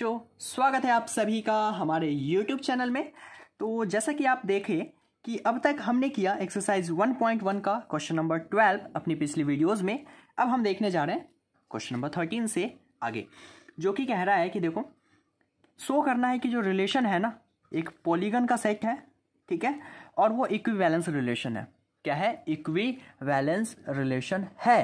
तो स्वागत है आप सभी का हमारे YouTube चैनल में तो जैसा कि आप देखें कि अब तक हमने किया एक्सरसाइज 1.1 का क्वेश्चन नंबर 12 अपनी पिछली वीडियोस में अब हम देखने जा रहे हैं क्वेश्चन नंबर 13 से आगे जो कि कह रहा है कि देखो शो करना है कि जो रिलेशन है ना एक पॉलीगन का सेट है ठीक है और वो इक्विवेलेंस रिलेशन है क्या है इक्विवेलेंस रिलेशन है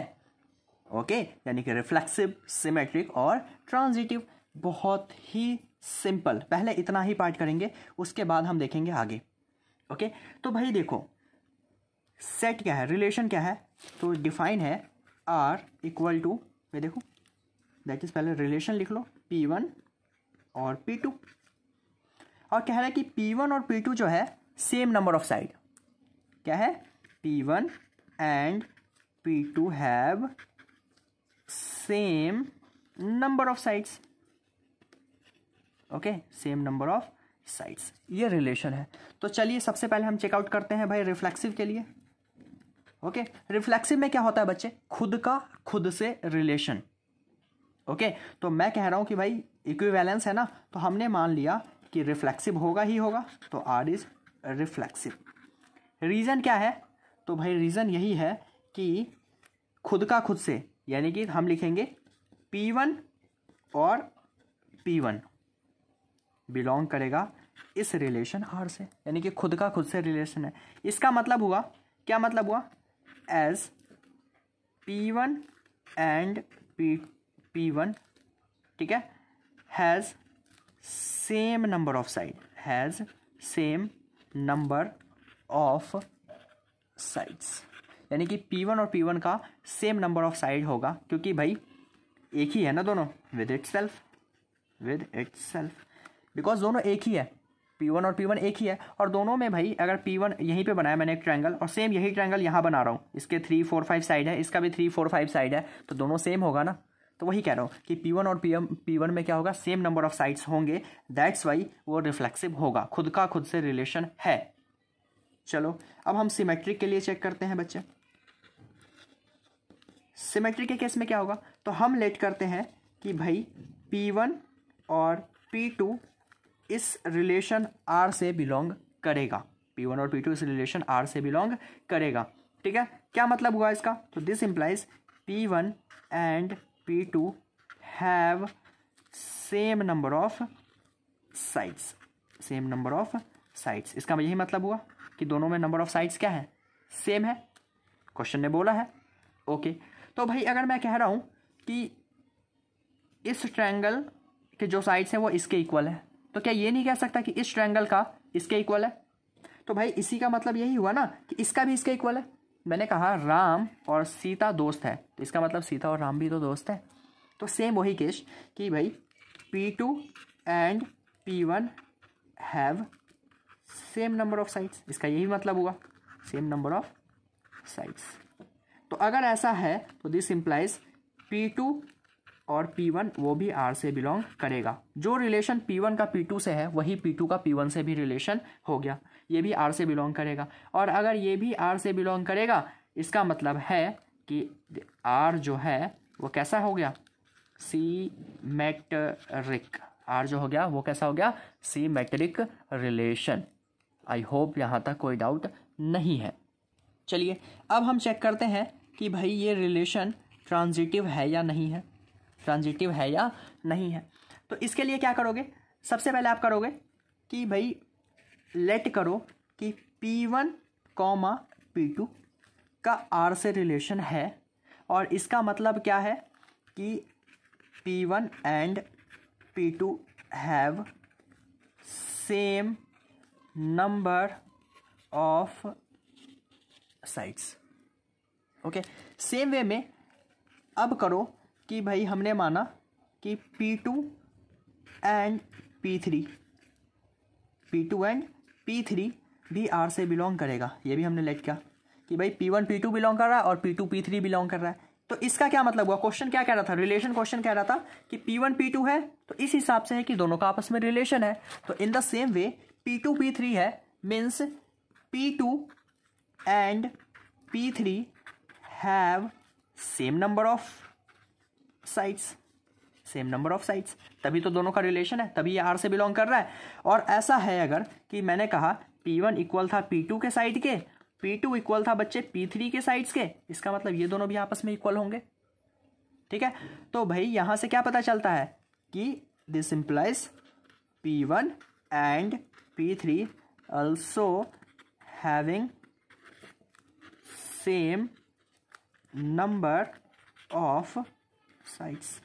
ओके यानी कि रिफ्लेक्सिव सिमेट्रिक और ट्रांजिटिव बहुत ही सिंपल पहले इतना ही पार्ट करेंगे उसके बाद हम देखेंगे आगे ओके तो भाई देखो सेट क्या है रिलेशन क्या है तो डिफाइन है आर इक्वल टू ये देखो दैट इज पहले रिलेशन लिख लो पी वन और पी टू और कह रहा है कि पी वन और पी टू जो है सेम नंबर ऑफ साइड क्या है P one and P two have same number of sides okay same number of sides ये रिलेशन है तो चलिए सबसे पहले हम चेकआउट करते हैं भाई रिफ्लेक्सिव के लिए ओके okay? रिफ्लेक्सिव में क्या होता है बच्चे खुद का खुद से रिलेशन ओके okay? तो मैं कह रहा हूं कि भाई इक्विवेलेंस है ना तो हमने मान लिया कि रिफ्लेक्सिव होगा ही होगा तो आर इज रिफ्लेक्सिव रीज़न क्या है तो भाई रीज़न यही है कि खुद का खुद से यानी कि हम लिखेंगे पी वन और पी वन बिलोंग करेगा इस रिलेशन आर से यानी कि खुद का खुद से रिलेशन है इसका मतलब हुआ क्या मतलब हुआ as P one and P P one ठीक है has same number of side has same number of sides यानी कि वन और वन का सेम नंबर ऑफ साइड होगा क्योंकि भाई एक ही है ना दोनों with itself with itself because दोनों एक ही है P1 और P1 एक ही है और दोनों में भाई अगर P1 यहीं पे बनाया मैंने एक ट्रायंगल और सेम यही ट्रायंगल यहाँ बना रहा हूँ इसके थ्री फोर फाइव साइड है इसका भी थ्री फोर फाइव साइड है तो दोनों सेम होगा ना तो वही कह रहा हूँ कि P1 और PM P1 में क्या होगा सेम नंबर ऑफ साइड्स होंगे दैट्स वाई वो रिफ्लेक्सिव होगा खुद का खुद से रिलेशन है चलो अब हम सिमेट्रिक के लिए चेक करते हैं बच्चे सिमेट्रिक के केस में क्या होगा तो हम लेट करते हैं कि भाई पी और पी इस रिलेशन आर से बिलोंग करेगा पी वन और पी टू इस रिलेशन आर से बिलोंग करेगा ठीक है क्या मतलब हुआ इसका तो this implies P one and P two have same number of sides same number of sides इसका यही मतलब हुआ कि दोनों में नंबर ऑफ साइड्स क्या है सेम है क्वेश्चन ने बोला है ओके okay. तो भाई अगर मैं कह रहा हूं कि इस ट्रायंगल के जो साइड्स हैं वो इसके इक्वल है तो क्या ये नहीं कह सकता कि इस ट्रैंगल का इसके इक्वल है तो भाई इसी का मतलब यही हुआ ना कि इसका भी इसके इक्वल है मैंने कहा राम और सीता दोस्त है तो इसका मतलब सीता और राम भी तो दोस्त है तो सेम वही केस कि भाई P two and P one have same number of sides इसका यही मतलब हुआ सेम नंबर ऑफ साइड्स तो अगर ऐसा है तो दिस इम्प्लाइज पी टू और P1 वो भी R से बिलोंग करेगा जो रिलेशन P1 का P2 से है वही P2 का P1 से भी रिलेशन हो गया ये भी R से बिलोंग करेगा और अगर ये भी R से बिलोंग करेगा इसका मतलब है कि R जो है वो कैसा हो गया सी मैट्रिक आर जो हो गया वो कैसा हो गया symmetric relation I hope यहाँ तक कोई डाउट नहीं है चलिए अब हम चेक करते हैं कि भाई ये रिलेशन ट्रांजिटिव है या नहीं है ट्रांजिटिव है या नहीं है तो इसके लिए क्या करोगे सबसे पहले आप करोगे कि भाई लेट करो कि P1 वन कॉमा पी का R से रिलेशन है और इसका मतलब क्या है कि P1 and P two have same number of sides okay same way में अब करो कि भाई हमने माना कि P two and P three P two and P three भी आर से बिलोंग करेगा ये भी हमने लेट किया कि भाई P one P two belong कर रहा है और P two P three belong कर रहा है तो इसका क्या मतलब हुआ क्वेश्चन क्या कह रहा था रिलेशन क्वेश्चन कह रहा था कि पी वन पी टू है तो इस हिसाब से है कि दोनों का आपस में रिलेशन है तो in the same way P two P three है means P two and P three have same number of sides same number of sides तभी तो दोनों का रिलेशन है तभी ये आर से बिलोंग कर रहा है और ऐसा है अगर कि मैंने कहा पी वन इक्वल था पी टू के साइड के पी टू इक्वल था बच्चे पी थ्री के साइड्स के इसका मतलब ये दोनों भी आपस में इक्वल होंगे ठीक है तो भाई यहां से क्या पता चलता है कि this implies P one and P three also having same number of sides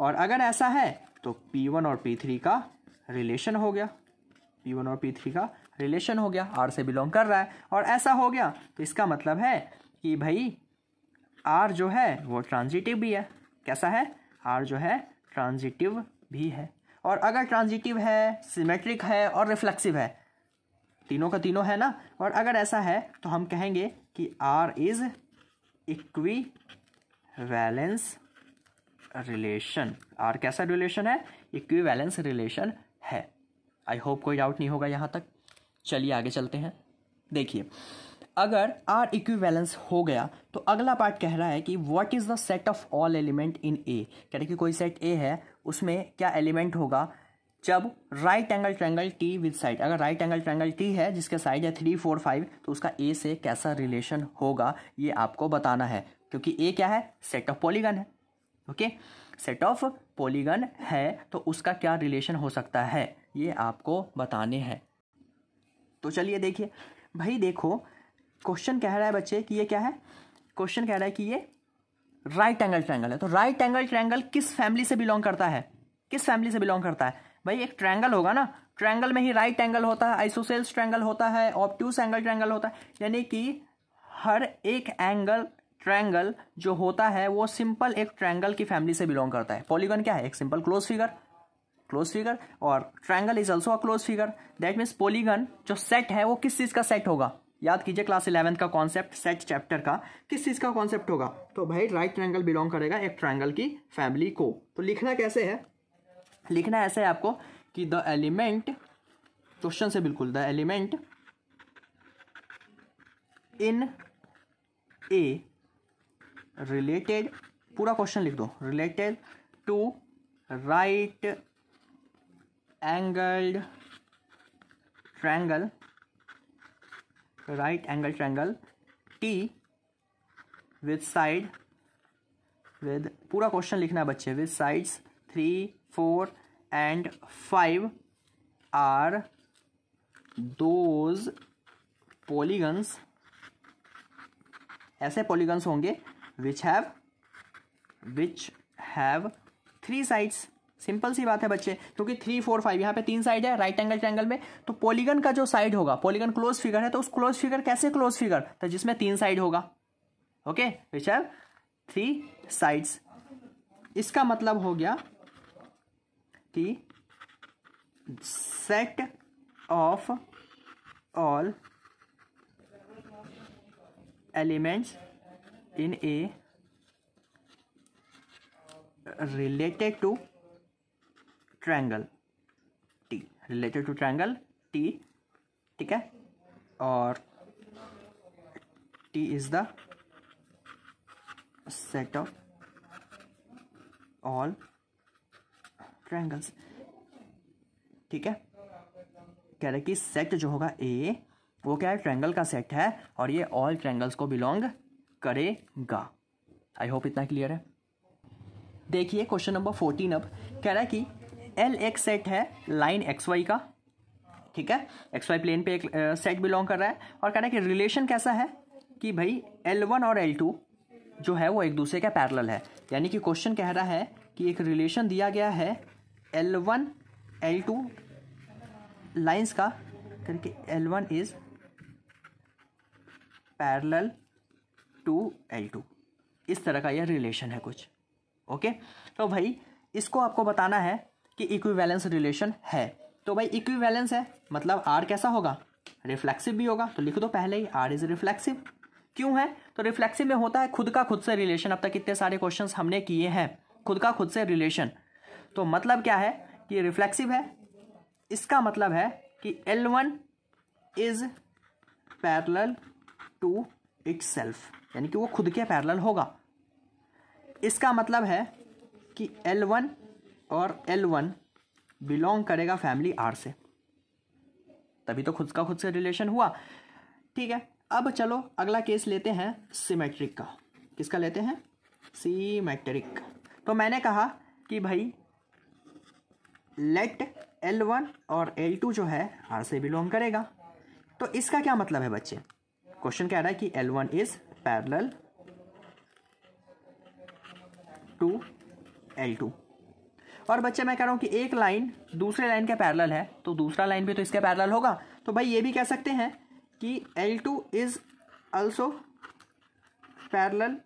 और अगर ऐसा है तो P1 और P3 का रिलेशन हो गया P1 और P3 का रिलेशन हो गया R से बिलोंग कर रहा है और ऐसा हो गया तो इसका मतलब है कि भाई R जो है वो ट्रांजिटिव भी है कैसा है R जो है ट्रांजिटिव भी है और अगर ट्रांजिटिव है सिमेट्रिक है और रिफ्लेक्सिव है तीनों का तीनों है ना और अगर ऐसा है तो हम कहेंगे कि R is equivalence relation R कैसा रिलेशन है इक्विवेलेंस रिलेशन है आई होप कोई डाउट नहीं होगा यहाँ तक चलिए आगे चलते हैं देखिए अगर आर इक्विवेलेंस हो गया तो अगला पार्ट कह रहा है कि what is the set of all element in A कह रहे कि कोई सेट ए है उसमें क्या एलिमेंट होगा जब right angle triangle T with side अगर राइट एंगल ट्रैंगल टी है जिसके साइड है थ्री फोर फाइव तो उसका ए से कैसा रिलेशन होगा ये आपको बताना है क्योंकि ए क्या है सेट ऑफ पॉलीगन है ओके सेट ऑफ पॉलीगन है तो उसका क्या रिलेशन हो सकता है ये आपको बताने हैं तो चलिए देखिए भाई देखो क्वेश्चन कह रहा है बच्चे कि ये क्या है क्वेश्चन कह रहा है कि ये राइट एंगल ट्रैंगल है तो राइट एंगल ट्रैंगल किस फैमिली से बिलोंग करता है किस फैमिली से बिलोंग करता है भाई एक ट्रैंगल होगा ना ट्रैंगल में ही राइट एंगल होता है आइसोसेल्स ट्रैंगल होता है ऑप्टूस एंगल ट्रैंगल होता है यानी कि हर एक एंगल ट्रायंगल जो होता है वो सिंपल एक ट्रायंगल की फैमिली से बिलोंग करता है पॉलीगन क्या है एक simple close figure close figure और triangle is also a close figure that means polygon जो सेट है वो किस चीज़ का सेट होगा याद कीजिए क्लास इलेवेंथ का कॉन्सेप्ट सेट चैप्टर का किस चीज़ का कॉन्सेप्ट होगा तो भाई राइट ट्रायंगल बिलोंग करेगा एक ट्रायंगल की फैमिली को तो लिखना कैसे है लिखना ऐसे है आपको कि द एलिमेंट क्वेश्चन से बिल्कुल the element in A related पूरा क्वेश्चन लिख दो related to right angled triangle right angle triangle T with side with पूरा क्वेश्चन लिखना है बच्चे with sides three four and five are those polygons ऐसे पॉलीगन्स होंगे which have which have three sides simple सी बात है बच्चे क्योंकि थ्री फोर फाइव यहाँ पे तीन साइड है राइट एंगल ट्रैंगल में तो पॉलीगन का जो साइड होगा पॉलीगन क्लोज फिगर है तो उस क्लोज फिगर कैसे क्लोज फिगर तो जिसमें तीन साइड होगा okay which have three sides इसका मतलब हो गया कि set of all elements in a related to triangle T related to triangle T ठीक है और T is the set of all triangles ठीक है कह रहे कि सेट जो होगा ए वो क्या है ट्रैंगल का सेट है और ये ऑल ट्रैंगल्स को बिलोंग करेगा आई होप इतना क्लियर है देखिए क्वेश्चन नंबर फोर्टीन अब कह रहा है कि एल एक सेट है लाइन एक्स वाई का ठीक है एक्स वाई प्लेन पे एक सेट बिलोंग कर रहा है और कह रहा है कि रिलेशन कैसा है कि भाई एल वन और एल टू जो है वो एक दूसरे का पैरल है यानी कि क्वेश्चन कह रहा है कि एक रिलेशन दिया गया है L one L two lines का करके L one is parallel to L two इस तरह का यह रिलेशन है कुछ ओके तो भाई इसको आपको बताना है कि इक्विवेलेंस रिलेशन है तो भाई इक्विवेलेंस है मतलब आर कैसा होगा रिफ्लेक्सिव भी होगा तो लिख दो पहले ही आर इज रिफ्लेक्सिव क्यों है तो रिफ्लेक्सिव में होता है खुद का खुद से रिलेशन अब तक इतने सारे क्वेश्चंस हमने किए हैं खुद का खुद से रिलेशन तो मतलब क्या है कि रिफ्लेक्सिव है इसका मतलब है कि L1 one is parallel to itself यानी कि वो खुद के पैरेलल होगा इसका मतलब है कि L1 और L1 बिलोंग करेगा फैमिली आर से तभी तो खुद का खुद से रिलेशन हुआ ठीक है अब चलो अगला केस लेते हैं सिमेट्रिक का किसका लेते हैं सीमेट्रिक तो मैंने कहा कि भाई लेट L1 और L2 जो है R से बिलोंग करेगा तो इसका क्या मतलब है बच्चे क्वेश्चन कह रहा है कि L1 one is parallel to L two और बच्चे मैं कह रहा हूं कि एक लाइन दूसरे लाइन के पैरेलल है तो दूसरा लाइन भी तो इसके पैरेलल होगा तो भाई ये भी कह सकते हैं कि L two is also parallel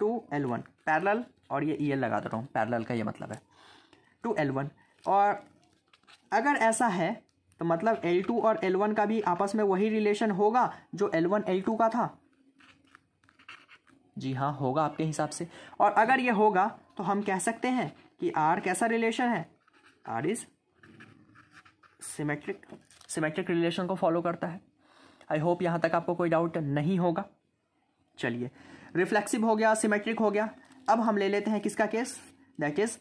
to L one parallel और ये ई e एल लगा रहा हूँ पैरल का ये मतलब है टू एल वन और अगर ऐसा है तो मतलब एल टू और एल वन का भी आपस में वही रिलेशन होगा जो एल वन एल टू का था जी हाँ होगा आपके हिसाब से और अगर ये होगा तो हम कह सकते हैं कि आर कैसा रिलेशन है R is symmetric symmetric relation को फॉलो करता है आई होप यहाँ तक आपको कोई डाउट नहीं होगा चलिए रिफ्लेक्सिव हो गया सिमेट्रिक हो गया अब हम ले लेते हैं किसका case that is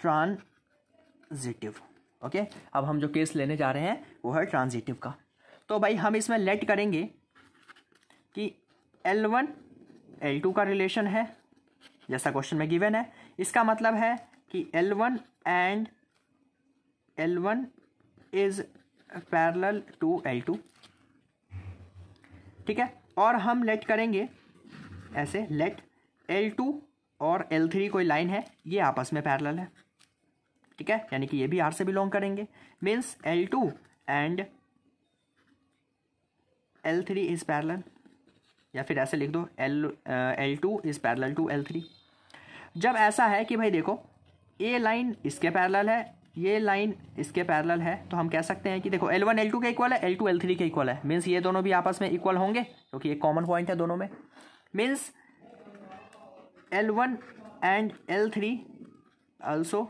transitive okay अब हम जो केस लेने जा रहे हैं वो है ट्रांजिटिव का तो भाई हम इसमें लेट करेंगे कि एल वन एल टू का रिलेशन है जैसा क्वेश्चन में गिवन है इसका मतलब है कि L one and L one is parallel to L two ठीक है और हम लेट करेंगे ऐसे लेट एल टू और एल थ्री कोई लाइन है ये आपस में पैरल है ठीक है यानी कि ये भी आर से बिलोंग करेंगे means L two and L three is parallel या फिर ऐसे लिख दो L L two is parallel to L three जब ऐसा है कि भाई देखो ए लाइन इसके पैरल है ये लाइन इसके पैरल है तो हम कह सकते हैं कि देखो एल वन एल टू का इक्वल है एल टू एल थ्री का इक्वल है मीन्स ये दोनों भी आपस में इक्वल होंगे क्योंकि तो एक कॉमन पॉइंट है दोनों में means L one and L three also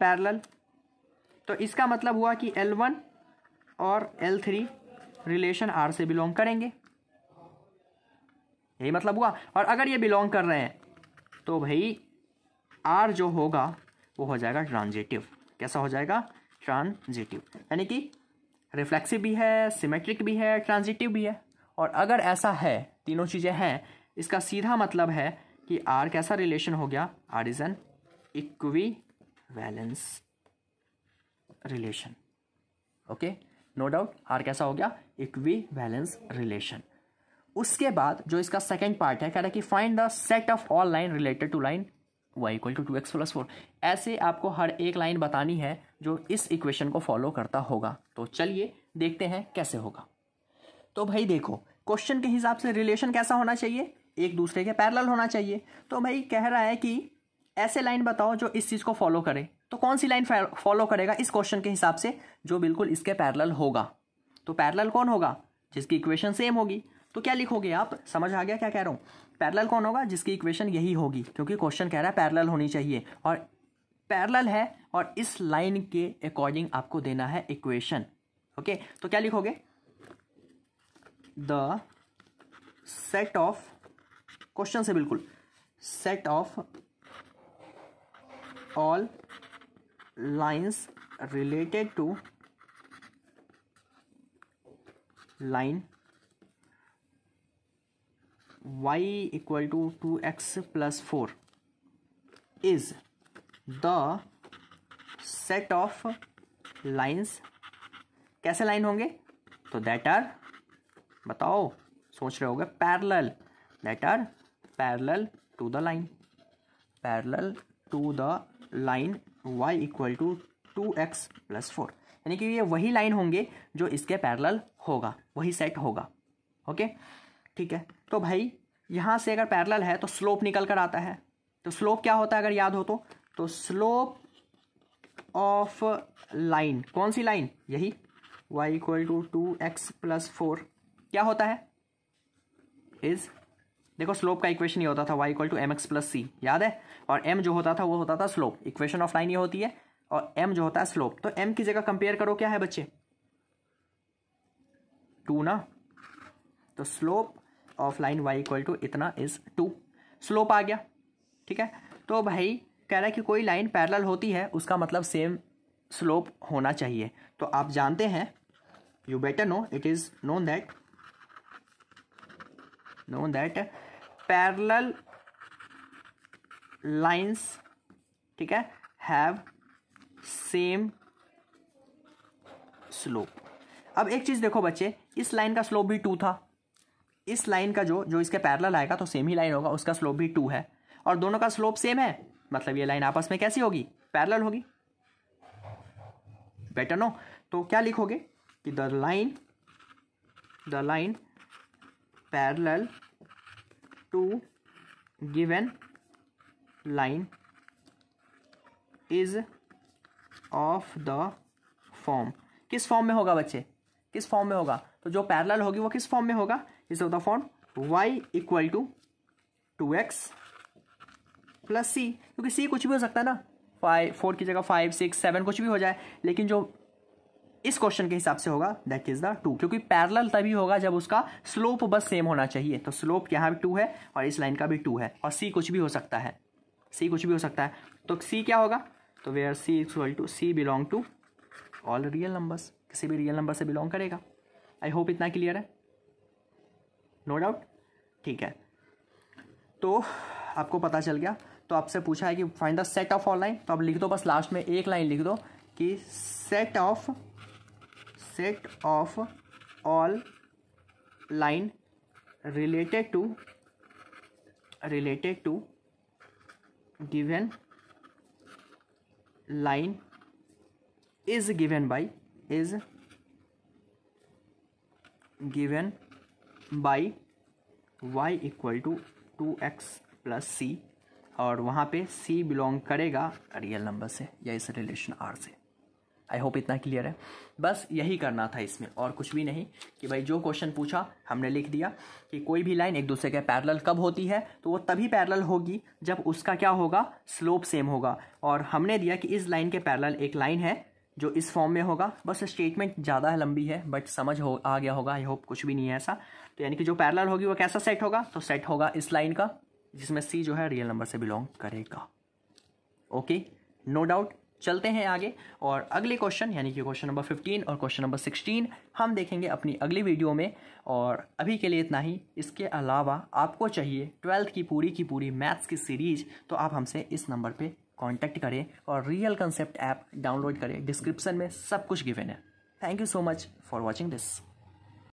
parallel तो इसका मतलब हुआ कि एल वन और एल थ्री रिलेशन आर से बिलोंग करेंगे यही मतलब हुआ और अगर ये बिलोंग कर रहे हैं तो भाई आर जो होगा वो हो जाएगा ट्रांजिटिव कैसा हो जाएगा ट्रांजिटिव यानी कि रिफ्लेक्सिव भी है सिमेट्रिक भी है ट्रांजिटिव भी है और अगर ऐसा है तीनों चीज़ें हैं इसका सीधा मतलब है कि आर कैसा रिलेशन हो गया R is an equivalence relation okay no doubt R कैसा हो गया इक्वी वैलेंस रिलेशन उसके बाद जो इसका सेकेंड पार्ट है कह रहा है कि find the set of all line related to line Y equal to two X plus four ऐसे आपको हर एक लाइन बतानी है जो इस इक्वेशन को फॉलो करता होगा तो चलिए देखते हैं कैसे होगा तो भाई देखो क्वेश्चन के हिसाब से रिलेशन कैसा होना चाहिए एक दूसरे के पैरेलल होना चाहिए तो भाई कह रहा है कि ऐसे लाइन बताओ जो इस चीज़ को फॉलो करे तो कौन सी लाइन फॉलो करेगा इस क्वेश्चन के हिसाब से जो बिल्कुल इसके पैरेलल होगा तो पैरेलल कौन होगा जिसकी इक्वेशन सेम होगी तो क्या लिखोगे आप समझ आ गया क्या कह रहा हूँ पैरल कौन होगा जिसकी इक्वेशन यही होगी क्योंकि क्वेश्चन कह रहा है पैरल होनी चाहिए और पैरल है और इस लाइन के अकॉर्डिंग आपको देना है इक्वेशन ओके तो क्या लिखोगे द सेट ऑफ क्वेश्चन से बिल्कुल set of all lines related to line y equal to 2x plus 4 is the set of lines कैसे लाइन होंगे तो दैट आर बताओ सोच रहे होगे parallel that are parallel to the line parallel to the line y equal to two X plus four यानी कि ये वही लाइन होंगे जो इसके पैरेलल होगा वही सेट होगा ओके ठीक है तो भाई यहाँ से अगर पैरल है तो स्लोप निकल कर आता है तो स्लोप क्या होता है अगर याद हो तो तो स्लोप ऑफ लाइन कौन सी लाइन यही y equal to two X plus four क्या होता है इज देखो स्लोप का इक्वेशन ये होता था y equal to M X plus C याद है और m जो होता था वो होता था स्लोप इक्वेशन ऑफ लाइन ये होती है और m जो होता है स्लोप तो m की जगह कंपेयर करो क्या है बच्चे टू ना तो slope of line Y equal to इतना इज टू स्लोप आ गया ठीक है तो भाई कह रहा है कि कोई लाइन पैरेलल होती है उसका मतलब सेम स्लोप होना चाहिए तो आप जानते हैं you better know it is known that known that parallel lines ठीक है हैव सेम स्लोप अब एक चीज़ देखो बच्चे इस लाइन का स्लोप भी टू था इस लाइन का जो जो इसके पैरल आएगा तो सेम ही लाइन होगा उसका स्लोप भी टू है और दोनों का स्लोप सेम है मतलब ये लाइन आपस में कैसी होगी पैरल होगी बेटर नो तो क्या लिखोगे कि the line the line parallel to given line is of the form किस फॉर्म में होगा बच्चे किस फॉर्म में होगा तो जो पैरल होगी वो किस फॉर्म में होगा is of the form y equal to two X plus C क्योंकि सी कुछ भी हो सकता है ना फाइव फोर की जगह फाइव सिक्स सेवन कुछ भी हो जाए लेकिन जो इस क्वेश्चन के हिसाब से होगा दैट इज द टू क्योंकि पैरल तभी होगा जब उसका स्लोप बस सेम होना चाहिए तो स्लोप यहाँ भी टू है और इस लाइन का भी टू है और सी कुछ भी हो सकता है सी कुछ भी हो सकता है तो सी क्या होगा तो where C equal to C belong to all real numbers किसी भी रियल नंबर से बिलोंग करेगा आई होप इतना क्लियर है नो डाउट ठीक है तो आपको पता चल गया तो आपसे पूछा है कि find the set of all line तो आप लिख दो बस लास्ट में एक लाइन लिख दो कि set of set of all line related to related to given line is given by is given by Y equal to two X plus C और वहाँ पे सी बिलोंग करेगा रियल नंबर से या इस रिलेशन आर से आई hope इतना clear है बस यही करना था इसमें और कुछ भी नहीं कि भाई जो क्वेश्चन पूछा हमने लिख दिया कि कोई भी लाइन एक दूसरे के पैरेलल कब होती है तो वो तभी पैरेलल होगी जब उसका क्या होगा स्लोप सेम होगा और हमने दिया कि इस लाइन के पैरेलल एक लाइन है जो इस फॉर्म में होगा बस स्टेटमेंट ज़्यादा लंबी है बट समझ हो आ गया होगा आई होप कुछ भी नहीं है ऐसा तो यानी कि जो पैरल होगी वो कैसा सेट होगा तो सेट होगा इस लाइन का जिसमें सी जो है रियल नंबर से बिलोंग करेगा ओके नो डाउट चलते हैं आगे और अगले क्वेश्चन यानी कि क्वेश्चन नंबर फिफ्टीन और क्वेश्चन नंबर सिक्सटीन हम देखेंगे अपनी अगली वीडियो में और अभी के लिए इतना ही इसके अलावा आपको चाहिए ट्वेल्थ की पूरी की पूरी मैथ्स की सीरीज तो आप हमसे इस नंबर पे कॉन्टैक्ट करें और रियल कंसेप्ट ऐप डाउनलोड करें डिस्क्रिप्शन में सब कुछ गिवेन है thank you so much for watching this